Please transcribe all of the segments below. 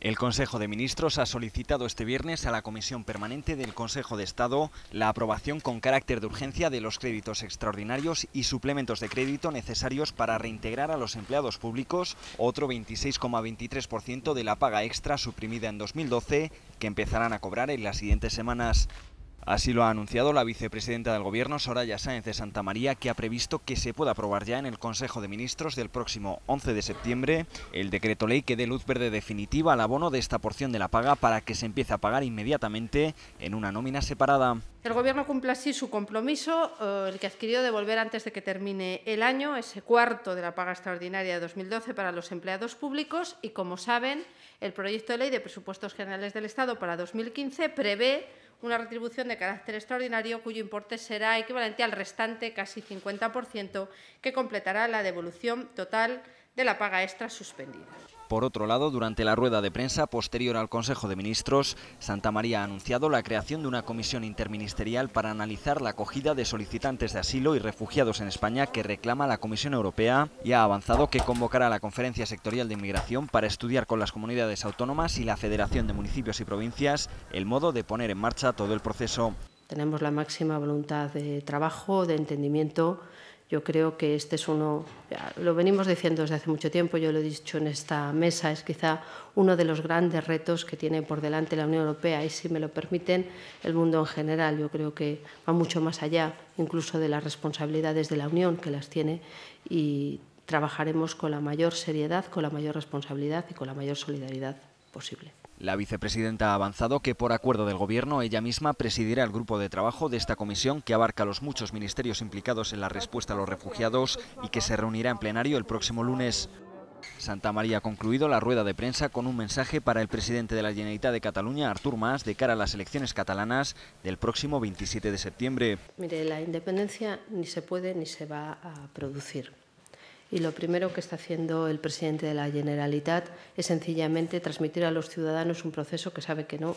El Consejo de Ministros ha solicitado este viernes a la Comisión Permanente del Consejo de Estado la aprobación con carácter de urgencia de los créditos extraordinarios y suplementos de crédito necesarios para reintegrar a los empleados públicos otro 26,23% de la paga extra suprimida en 2012 que empezarán a cobrar en las siguientes semanas. Así lo ha anunciado la vicepresidenta del Gobierno, Soraya Sáenz de Santa María, que ha previsto que se pueda aprobar ya en el Consejo de Ministros del próximo 11 de septiembre el decreto ley que dé luz verde definitiva al abono de esta porción de la paga para que se empiece a pagar inmediatamente en una nómina separada. El Gobierno cumple así su compromiso, eh, el que adquirió de volver antes de que termine el año, ese cuarto de la paga extraordinaria de 2012 para los empleados públicos y, como saben, el proyecto de ley de presupuestos generales del Estado para 2015 prevé una retribución de carácter extraordinario cuyo importe será equivalente al restante casi 50% que completará la devolución total de la paga extra suspendida. Por otro lado, durante la rueda de prensa posterior al Consejo de Ministros, Santa María ha anunciado la creación de una comisión interministerial para analizar la acogida de solicitantes de asilo y refugiados en España que reclama la Comisión Europea y ha avanzado que convocará la Conferencia Sectorial de Inmigración para estudiar con las comunidades autónomas y la Federación de Municipios y Provincias el modo de poner en marcha todo el proceso. Tenemos la máxima voluntad de trabajo, de entendimiento yo creo que este es uno, lo venimos diciendo desde hace mucho tiempo, yo lo he dicho en esta mesa, es quizá uno de los grandes retos que tiene por delante la Unión Europea y, si me lo permiten, el mundo en general. Yo creo que va mucho más allá incluso de las responsabilidades de la Unión que las tiene y trabajaremos con la mayor seriedad, con la mayor responsabilidad y con la mayor solidaridad posible. La vicepresidenta ha avanzado que, por acuerdo del Gobierno, ella misma presidirá el grupo de trabajo de esta comisión que abarca los muchos ministerios implicados en la respuesta a los refugiados y que se reunirá en plenario el próximo lunes. Santa María ha concluido la rueda de prensa con un mensaje para el presidente de la Generalitat de Cataluña, Artur Mas, de cara a las elecciones catalanas del próximo 27 de septiembre. Mire, la independencia ni se puede ni se va a producir y lo primero que está haciendo el presidente de la Generalitat es sencillamente transmitir a los ciudadanos un proceso que sabe que no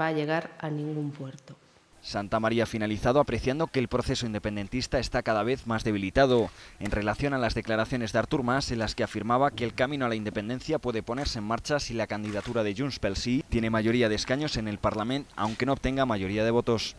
va a llegar a ningún puerto. Santa María ha finalizado apreciando que el proceso independentista está cada vez más debilitado en relación a las declaraciones de Artur Mas en las que afirmaba que el camino a la independencia puede ponerse en marcha si la candidatura de Junts pel Sí tiene mayoría de escaños en el Parlamento aunque no obtenga mayoría de votos.